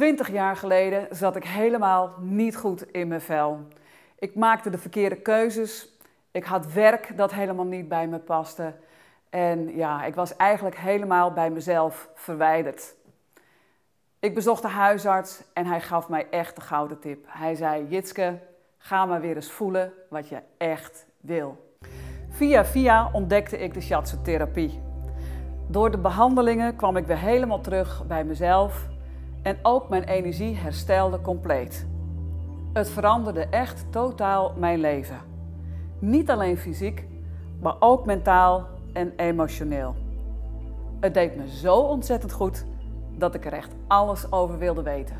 20 jaar geleden zat ik helemaal niet goed in mijn vel. Ik maakte de verkeerde keuzes. Ik had werk dat helemaal niet bij me paste. En ja, ik was eigenlijk helemaal bij mezelf verwijderd. Ik bezocht de huisarts en hij gaf mij echt de gouden tip. Hij zei: Jitske, ga maar weer eens voelen wat je echt wil. Via via ontdekte ik de shiatsu-therapie. Door de behandelingen kwam ik weer helemaal terug bij mezelf en ook mijn energie herstelde compleet. Het veranderde echt totaal mijn leven. Niet alleen fysiek, maar ook mentaal en emotioneel. Het deed me zo ontzettend goed dat ik er echt alles over wilde weten.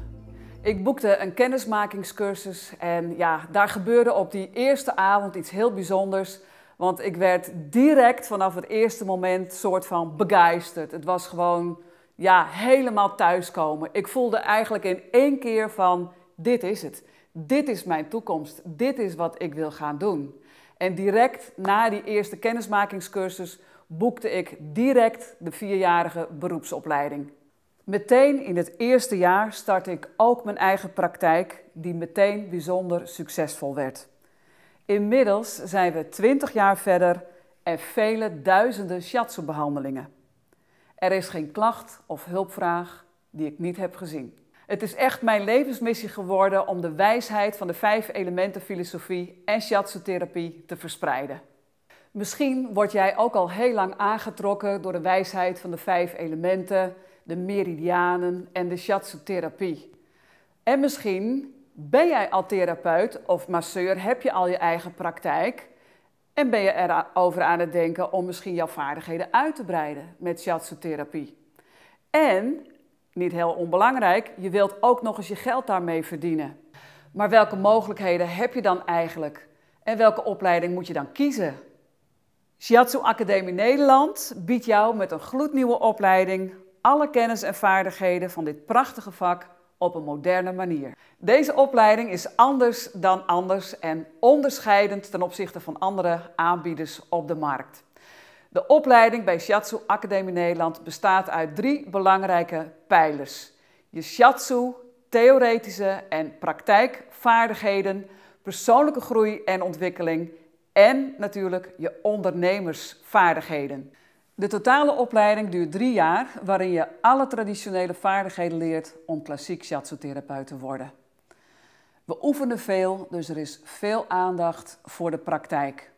Ik boekte een kennismakingscursus en ja, daar gebeurde op die eerste avond iets heel bijzonders. Want ik werd direct vanaf het eerste moment soort van begeisterd. Het was gewoon ja, helemaal thuiskomen. Ik voelde eigenlijk in één keer van, dit is het. Dit is mijn toekomst. Dit is wat ik wil gaan doen. En direct na die eerste kennismakingscursus boekte ik direct de vierjarige beroepsopleiding. Meteen in het eerste jaar startte ik ook mijn eigen praktijk, die meteen bijzonder succesvol werd. Inmiddels zijn we 20 jaar verder en vele duizenden shiatsu-behandelingen. Er is geen klacht of hulpvraag die ik niet heb gezien. Het is echt mijn levensmissie geworden om de wijsheid van de vijf elementen filosofie en shiatsu-therapie te verspreiden. Misschien word jij ook al heel lang aangetrokken door de wijsheid van de vijf elementen, de meridianen en de shiatsu-therapie. En misschien ben jij al therapeut of masseur, heb je al je eigen praktijk en ben je erover aan het denken om misschien jouw vaardigheden uit te breiden met shiatsu-therapie. En, niet heel onbelangrijk, je wilt ook nog eens je geld daarmee verdienen. Maar welke mogelijkheden heb je dan eigenlijk? En welke opleiding moet je dan kiezen? Shiatsu Academie Nederland biedt jou met een gloednieuwe opleiding alle kennis en vaardigheden van dit prachtige vak op een moderne manier. Deze opleiding is anders dan anders en onderscheidend ten opzichte van andere aanbieders op de markt. De opleiding bij Shatsu Academie Nederland bestaat uit drie belangrijke pijlers. Je shatsu theoretische en praktijkvaardigheden, persoonlijke groei en ontwikkeling en natuurlijk je ondernemersvaardigheden. De totale opleiding duurt drie jaar, waarin je alle traditionele vaardigheden leert om klassiek shiatsu te worden. We oefenen veel, dus er is veel aandacht voor de praktijk.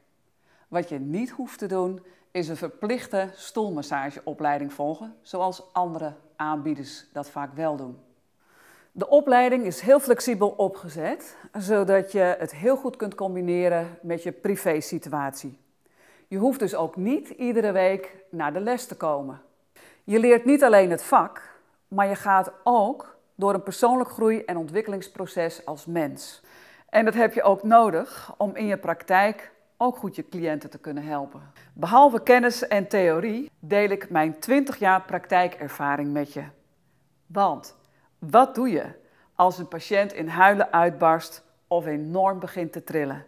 Wat je niet hoeft te doen, is een verplichte stoelmassageopleiding volgen, zoals andere aanbieders dat vaak wel doen. De opleiding is heel flexibel opgezet, zodat je het heel goed kunt combineren met je privé-situatie. Je hoeft dus ook niet iedere week naar de les te komen. Je leert niet alleen het vak, maar je gaat ook door een persoonlijk groei- en ontwikkelingsproces als mens. En dat heb je ook nodig om in je praktijk ook goed je cliënten te kunnen helpen. Behalve kennis en theorie deel ik mijn 20 jaar praktijkervaring met je. Want wat doe je als een patiënt in huilen uitbarst of enorm begint te trillen?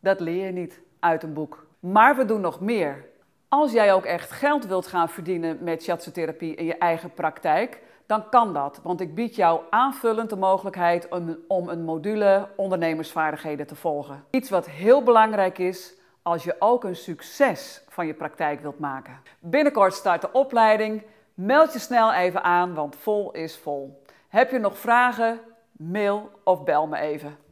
Dat leer je niet uit een boek. Maar we doen nog meer. Als jij ook echt geld wilt gaan verdienen met shiatsu-therapie in je eigen praktijk, dan kan dat. Want ik bied jou aanvullend de mogelijkheid om een module ondernemersvaardigheden te volgen. Iets wat heel belangrijk is als je ook een succes van je praktijk wilt maken. Binnenkort start de opleiding. Meld je snel even aan, want vol is vol. Heb je nog vragen? Mail of bel me even.